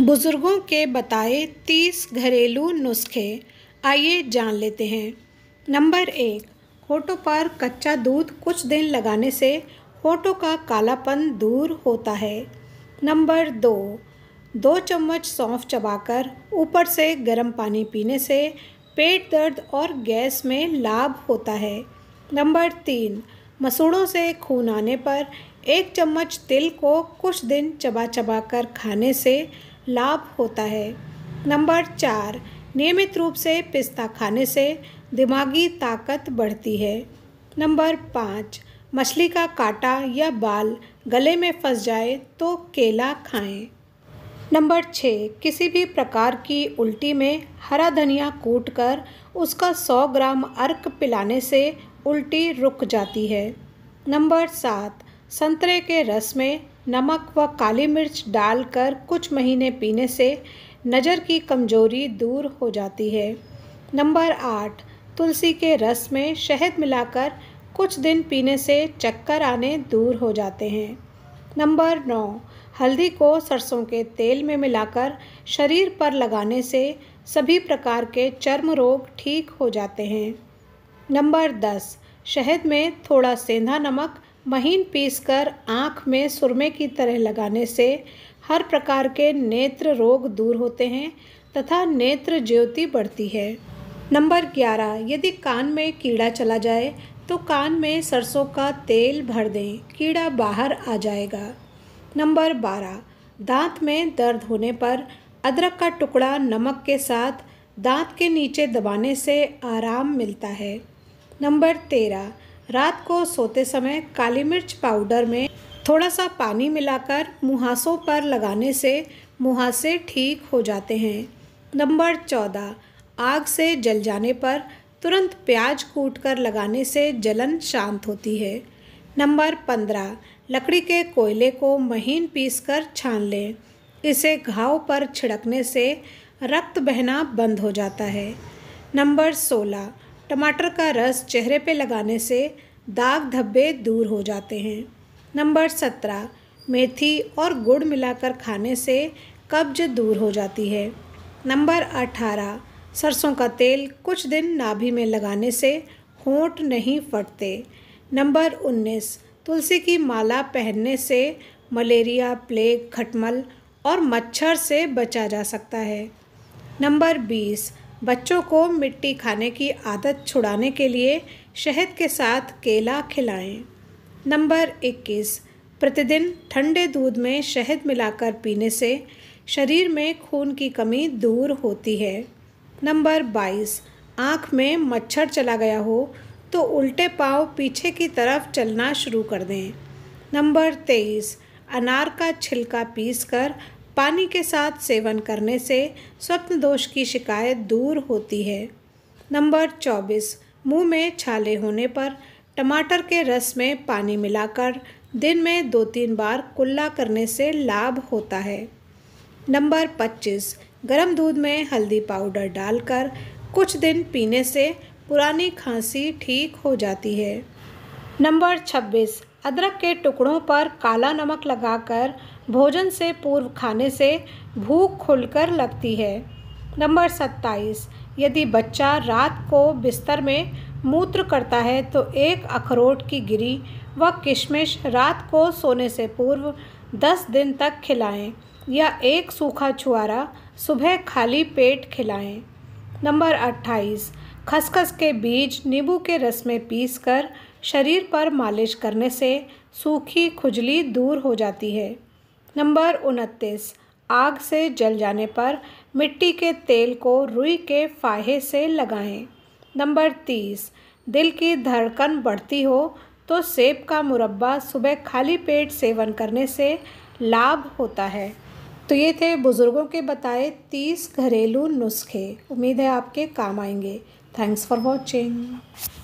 बुज़ुर्गों के बताए तीस घरेलू नुस्खे आइए जान लेते हैं नंबर एक होठों पर कच्चा दूध कुछ दिन लगाने से होठों का कालापन दूर होता है नंबर दो दो चम्मच सौंफ चबाकर ऊपर से गर्म पानी पीने से पेट दर्द और गैस में लाभ होता है नंबर तीन मसूड़ों से खून आने पर एक चम्मच तिल को कुछ दिन चबा चबा कर खाने से लाभ होता है नंबर चार नियमित रूप से पिस्ता खाने से दिमागी ताकत बढ़ती है नंबर पाँच मछली का काटा या बाल गले में फंस जाए तो केला खाएं। नंबर छः किसी भी प्रकार की उल्टी में हरा धनिया कूट कर उसका सौ ग्राम अर्क पिलाने से उल्टी रुक जाती है नंबर सात संतरे के रस में नमक व काली मिर्च डालकर कुछ महीने पीने से नज़र की कमजोरी दूर हो जाती है नंबर आठ तुलसी के रस में शहद मिलाकर कुछ दिन पीने से चक्कर आने दूर हो जाते हैं नंबर नौ हल्दी को सरसों के तेल में मिलाकर शरीर पर लगाने से सभी प्रकार के चर्म रोग ठीक हो जाते हैं नंबर दस शहद में थोड़ा सेंधा नमक महीन पीसकर आँख में सुरमे की तरह लगाने से हर प्रकार के नेत्र रोग दूर होते हैं तथा नेत्र ज्योति बढ़ती है नंबर ग्यारह यदि कान में कीड़ा चला जाए तो कान में सरसों का तेल भर दें कीड़ा बाहर आ जाएगा नंबर बारह दांत में दर्द होने पर अदरक का टुकड़ा नमक के साथ दांत के नीचे दबाने से आराम मिलता है नंबर तेरह रात को सोते समय काली मिर्च पाउडर में थोड़ा सा पानी मिलाकर मुहासों पर लगाने से मुहासे ठीक हो जाते हैं नंबर चौदह आग से जल जाने पर तुरंत प्याज कूट कर लगाने से जलन शांत होती है नंबर पंद्रह लकड़ी के कोयले को महीन पीस कर छान लें इसे घाव पर छिड़कने से रक्त बहना बंद हो जाता है नंबर सोलह टमाटर का रस चेहरे पे लगाने से दाग धब्बे दूर हो जाते हैं नंबर सत्रह मेथी और गुड़ मिलाकर खाने से कब्ज दूर हो जाती है नंबर अठारह सरसों का तेल कुछ दिन नाभि में लगाने से होंठ नहीं फटते नंबर उन्नीस तुलसी की माला पहनने से मलेरिया प्लेग खटमल और मच्छर से बचा जा सकता है नंबर बीस बच्चों को मिट्टी खाने की आदत छुड़ाने के लिए शहद के साथ केला खिलाएं नंबर 21 प्रतिदिन ठंडे दूध में शहद मिलाकर पीने से शरीर में खून की कमी दूर होती है नंबर 22 आँख में मच्छर चला गया हो तो उल्टे पाँव पीछे की तरफ चलना शुरू कर दें नंबर 23 अनार का छिलका पीसकर पानी के साथ सेवन करने से स्वप्न दोष की शिकायत दूर होती है नंबर चौबीस मुंह में छाले होने पर टमाटर के रस में पानी मिलाकर दिन में दो तीन बार कुल्ला करने से लाभ होता है नंबर पच्चीस गर्म दूध में हल्दी पाउडर डालकर कुछ दिन पीने से पुरानी खांसी ठीक हो जाती है नंबर छब्बीस अदरक के टुकड़ों पर काला नमक लगाकर भोजन से पूर्व खाने से भूख खुलकर लगती है नंबर सत्ताईस यदि बच्चा रात को बिस्तर में मूत्र करता है तो एक अखरोट की गिरी व किशमिश रात को सोने से पूर्व दस दिन तक खिलाएं या एक सूखा छुआरा सुबह खाली पेट खिलाएं नंबर अट्ठाईस खसखस के बीज नींबू के रस में पीसकर शरीर पर मालिश करने से सूखी खुजली दूर हो जाती है नंबर उनतीस आग से जल जाने पर मिट्टी के तेल को रुई के फाहे से लगाएं। नंबर तीस दिल की धड़कन बढ़ती हो तो सेब का मुरब्बा सुबह खाली पेट सेवन करने से लाभ होता है तो ये थे बुज़ुर्गों के बताए तीस घरेलू नुस्खे उम्मीद है आपके काम आएंगे थैंक्स फॉर वॉचिंग